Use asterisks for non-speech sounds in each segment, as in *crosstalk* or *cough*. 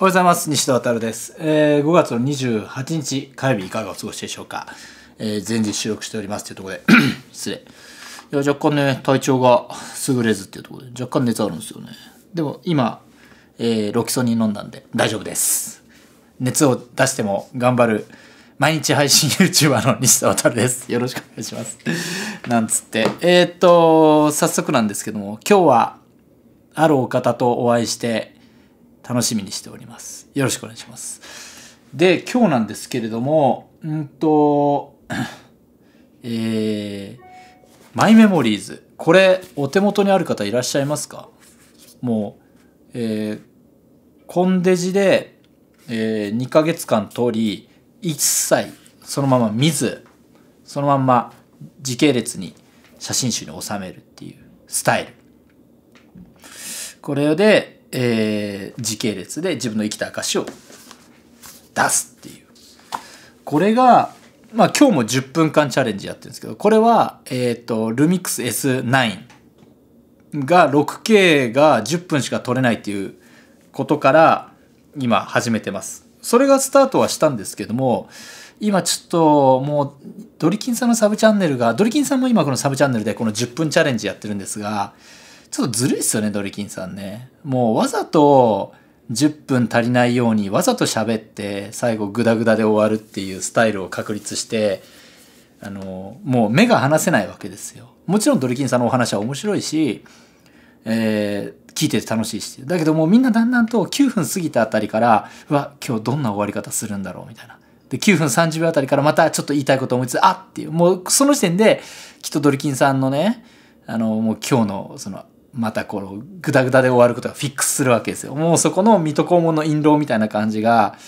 おはようございます。西田渉です。えー、5月の28日火曜日いかがお過ごしでしょうか。えー、前日収録しておりますというところで *coughs* 失礼。いや、若干ね、体調が優れずっていうところで、若干熱あるんですよね。でも今、えー、ロキソニン飲んだんで大丈夫です。熱を出しても頑張る毎日配信 YouTuber の西田渉です。よろしくお願いします。なんつって。えー、っと、早速なんですけども、今日はあるお方とお会いして、楽しみにしております。よろしくお願いします。で、今日なんですけれども、うんと、えー、マイメモリーズ。これ、お手元にある方いらっしゃいますかもう、えー、コンデジで、えー、2ヶ月間通り、一切そのまま見ず、そのまま時系列に写真集に収めるっていうスタイル。これで、えー、時系列で自分の生きた証を出すっていうこれが、まあ、今日も10分間チャレンジやってるんですけどこれは、えーとルミックス S9 が 6K が10分しか取れないっていうことから今始めてますそれがスタートはしたんですけども今ちょっともうドリキンさんのサブチャンネルがドリキンさんも今このサブチャンネルでこの10分チャレンジやってるんですがちょっとずるいっすよね、ドリキンさんね。もうわざと10分足りないようにわざと喋って最後グダグダで終わるっていうスタイルを確立してあのもう目が離せないわけですよ。もちろんドリキンさんのお話は面白いし、えー、聞いてて楽しいしだけどもうみんなだんだんと9分過ぎたあたりからうわ今日どんな終わり方するんだろうみたいな。で9分30秒あたりからまたちょっと言いたいこと思いつつあっていうもうその時点できっとドリキンさんのねあのもう今日のそのまたこのグダグダで終わることがフィックスするわけですよ。もうそこの水戸黄門の印籠みたいな感じが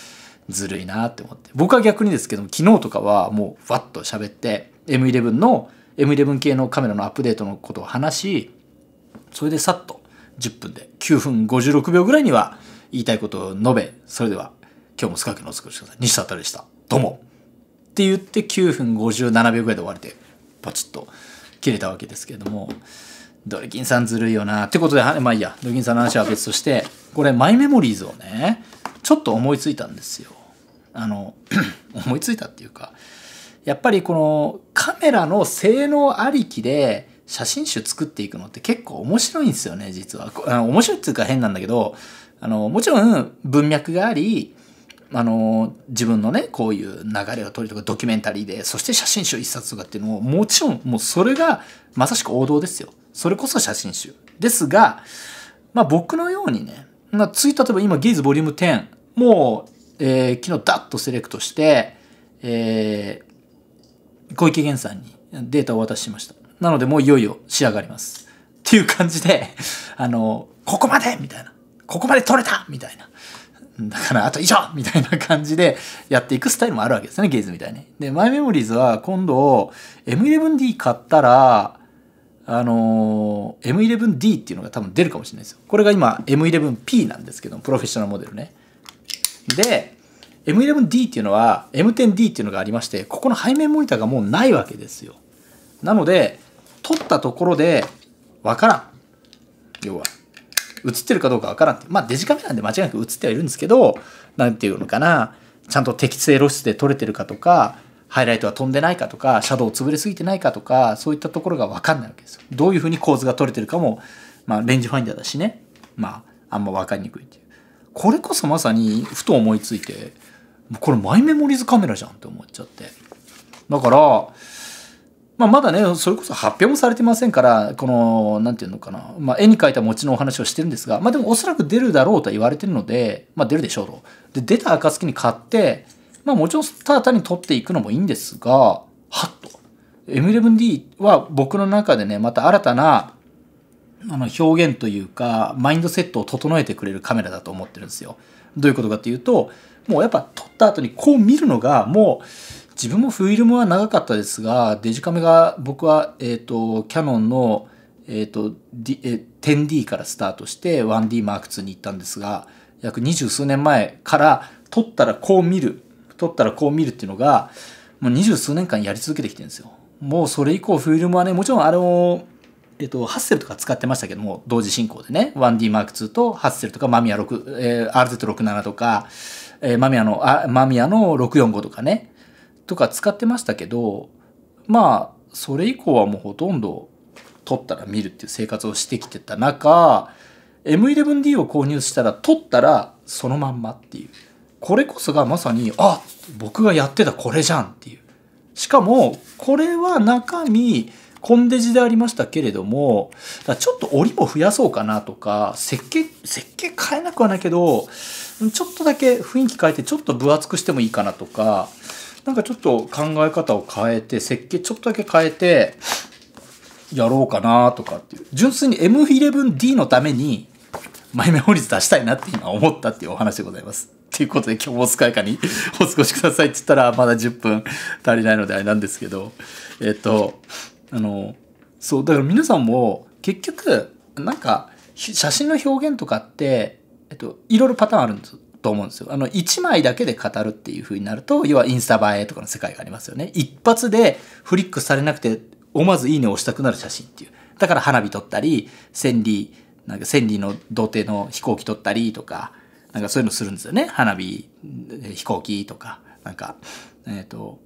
ずるいなって思って。僕は逆にですけども、昨日とかはもうわっと喋って M11 の M11 系のカメラのアップデートのことを話し、それでさっと10分で9分56秒ぐらいには言いたいことを述べ、それでは今日もスカーのお作りください。西田りでした。どうも。って言って9分57秒ぐらいで終われて、パチッと切れたわけですけれども、ドリキンさんずるいよな。ってことで、まあいいや、ドリキンさんの話は別として、これ、マイメモリーズをね、ちょっと思いついたんですよ。あの、*clears throat* 思いついたっていうか、やっぱりこのカメラの性能ありきで写真集作っていくのって結構面白いんですよね、実は。面白いっていうか変なんだけど、あの、もちろん文脈があり、あの、自分のね、こういう流れを取りとかドキュメンタリーで、そして写真集一冊とかっていうのも、もちろんもうそれがまさしく王道ですよ。それこそ写真集。ですが、まあ僕のようにね、まあ、つい例えば今ゲイズボリューム10、もう、えー、昨日ダッとセレクトして、えー、小池源さんにデータを渡しました。なのでもういよいよ仕上がります。っていう感じで、あの、ここまでみたいな。ここまで取れたみたいな。だから、あと以上みたいな感じでやっていくスタイルもあるわけですね、ゲイズみたいに。で、マイメモリーズは今度、M11D 買ったら、あの M11D っていうのが多分出るかもしれないですよ。これが今 M11P なんですけど、プロフェッショナルモデルね。で、M11D っていうのは M10D っていうのがありまして、ここの背面モニターがもうないわけですよ。なので、撮ったところでわからん。要は。映ってるかどうかわからんって。まあデジカメなんで間違いなく映ってはいるんですけど、なんていうのかな。ちゃんと適正露出で撮れてるかとか、ハイライトは飛んでないかとかシャドウ潰れすぎてないかとかそういったところがわかんないわけですよどういうふうに構図が取れてるかも、まあ、レンジファインダーだしねまああんまわかりにくいっていうこれこそまさにふと思いついてこれマイメモリーズカメラじゃんって思っちゃってだから、まあ、まだねそれこそ発表もされてませんからこのなんていうのかな、まあ、絵に描いた餅のお話をしてるんですが、まあ、でもおそらく出るだろうと言われてるので、まあ、出るでしょうとで出た暁に買ってまあもちろんただ単に取っていくのもいいんですが、はっと。M11D は僕の中でね、また新たなあの表現というか、マインドセットを整えてくれるカメラだと思ってるんですよ。どういうことかっていうと、もうやっぱ撮った後にこう見るのが、もう自分もフィルムは長かったですが、デジカメが僕は、えっ、ー、と、キャノンの、えっ、ー、と、10D からスタートして 1DM2 に行ったんですが、約二十数年前から撮ったらこう見る撮ったらこう見るっていうのが、もう二十数年間やり続けてきてるんですよ。もうそれ以降フィルムはね、もちろんあの、えっと、ハッセルとか使ってましたけども、同時進行でね、1DM2 とハッセルとかマミヤ6、えー、RZ67 とか、えー、マミヤの、あマミヤの645とかね、とか使ってましたけど、まあ、それ以降はもうほとんど撮ったら見るっていう生活をしてきてた中、M11D を購入したら撮ったらそのまんまっていう。これこそがまさにあ僕がやってたこれじゃんっていうしかもこれは中身コンデジでありましたけれどもちょっと折りも増やそうかなとか設計設計変えなくはないけどちょっとだけ雰囲気変えてちょっと分厚くしてもいいかなとかなんかちょっと考え方を変えて設計ちょっとだけ変えてやろうかなとかっていう純粋に M11D のためにマイメモリーズ出したいなって今思ったっていうお話でございます。っていうことで今日もお疲れかに *laughs* お過ごしくださいって言ったらまだ10分足りないのであれなんですけど、えっ、と、あの、そう、だから皆さんも結局、なんか写真の表現とかって、えっと、いろいろパターンあるんですと思うんですよ。あの、1枚だけで語るっていうふうになると、要はインスタ映えとかの世界がありますよね。一発でフリックされなくて、思わずいいねを押したくなる写真っていう。だから花火撮ったり、千里、なんか千里の土手の飛行機撮ったりとか、なんかそういうのするんですよね。花火、飛行機とか、なんか、えっ、ー、と、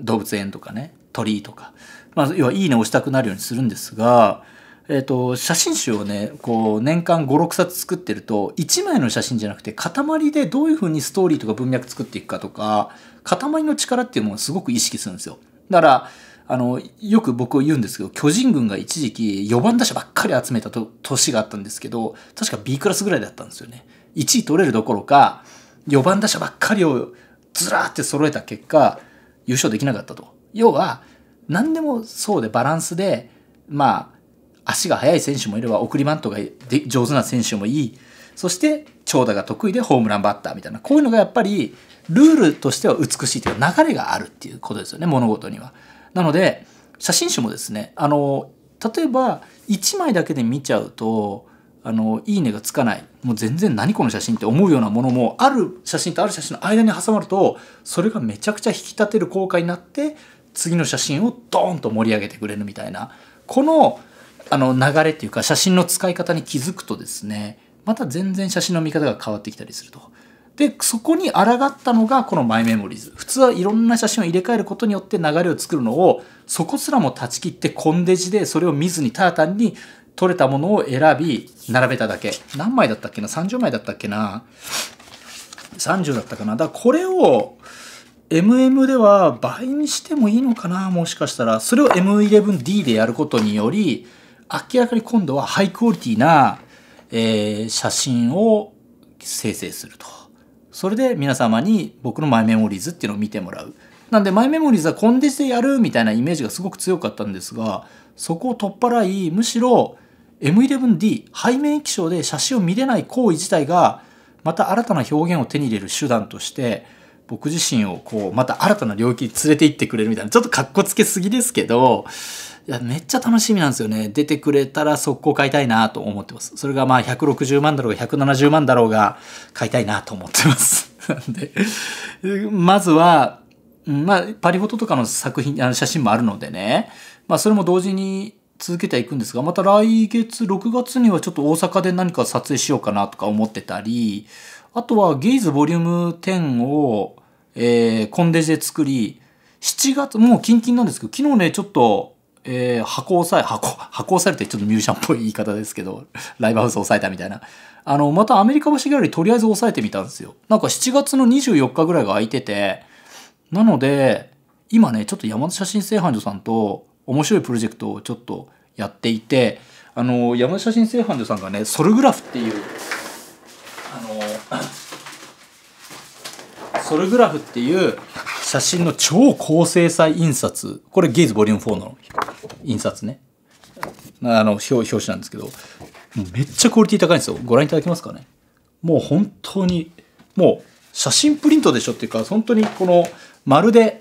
動物園とかね、鳥とか。まあ、要はいいねを押したくなるようにするんですが、えーと、と写真集をねこう年間56冊作ってると1枚の写真じゃなくて塊でどういうふうにストーリーとか文脈作っていくかとか塊の力っていうものをすごく意識するんですよだからあのよく僕言うんですけど巨人軍が一時期4番打者ばっかり集めたと年があったんですけど確か B クラスぐらいだったんですよね。1位取れるどころか、4番打者ばっかりをずらーって揃えた結果、優勝できなかったと。要は、何でもそうでバランスで、まあ、足が速い選手もいれば、送りバントが上手な選手もいい、そして長打が得意でホームランバッターみたいな、こういうのがやっぱり、ルールとしては美しいというか、流れがあるっていうことですよね、物事には。なので、写真集もですね、あの、例えば1枚だけで見ちゃうと、あのいいねがつかないもう全然何この写真って思うようなものもある写真とある写真の間に挟まるとそれがめちゃくちゃ引き立てる効果になって次の写真をドーンと盛り上げてくれるみたいなこのあの流れっていうか写真の使い方に気づくとですねまた全然写真の見方が変わってきたりすると。でそこに抗ったのがこのマイメモリーズ普通はいろんな写真を入れ替えることによって流れを作るのをそこすらも断ち切ってコンデジでそれを見ずにただ単に取れたものを選び、並べただけ。何枚だったっけな ?30 枚だったっけな ?30 だったかなだからこれを、MM では倍にしてもいいのかなもしかしたら。それを M11D でやることにより、明らかに今度はハイクオリティな、えー、写真を生成すると。それで皆様に僕のマイメモリーズっていうのを見てもらう。なんでマイメモリーズはコンデジでやるみたいなイメージがすごく強かったんですが、そこを取っ払い、むしろ M11D 背面液晶で写真を見れない行為自体がまた新たな表現を手に入れる手段として僕自身をこうまた新たな領域に連れて行ってくれるみたいなちょっとかっこつけすぎですけどいやめっちゃ楽しみなんですよね出てくれたら速攻買いたいなと思ってますそれがまあ160万だろうが170万だろうが買いたいなと思ってます *laughs* なんでまずはまあパリフォトとかの作品あの写真もあるのでねまあそれも同時に続けていくんですが、また来月6月にはちょっと大阪で何か撮影しようかなとか思ってたり、あとはゲイズボリューム10を、えー、コンデジで作り、7月、もうキンキンなんですけど、昨日ね、ちょっと、えー、箱押さえ、箱、箱押さえるてちょっとミュージシャンっぽい言い方ですけど、*laughs* ライブハウス押さえたみたいな。あの、またアメリカ橋ギャラリーとりあえず押さえてみたんですよ。なんか7月の24日ぐらいが空いてて、なので、今ね、ちょっと山田写真製版所さんと、面白いプロジェクトをちょっとやっていてあの山写真製版所さんがねソルグラフっていうあの *laughs* ソルグラフっていう写真の超高精細印刷これゲイズボリューム4の印刷ねあの表表紙なんですけどめっちゃクオリティ高いんですよご覧いただけますかねもう本当にもう写真プリントでしょっていうか本当にこのまるで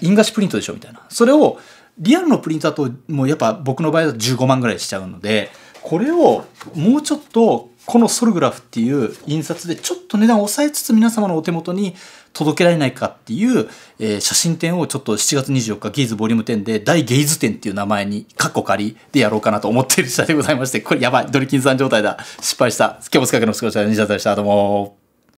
印菓子プリントでしょみたいなそれをリアルのプリントだともうやっぱ僕の場合だと15万ぐらいしちゃうのでこれをもうちょっとこのソルグラフっていう印刷でちょっと値段を抑えつつ皆様のお手元に届けられないかっていう、えー、写真展をちょっと7月24日ゲイズボリューム10で大ゲイズ展っていう名前にカッコ仮でやろうかなと思っている次第でございましてこれやばいドリキンさん状態だ失敗した今日もお疲れ様でしたどうも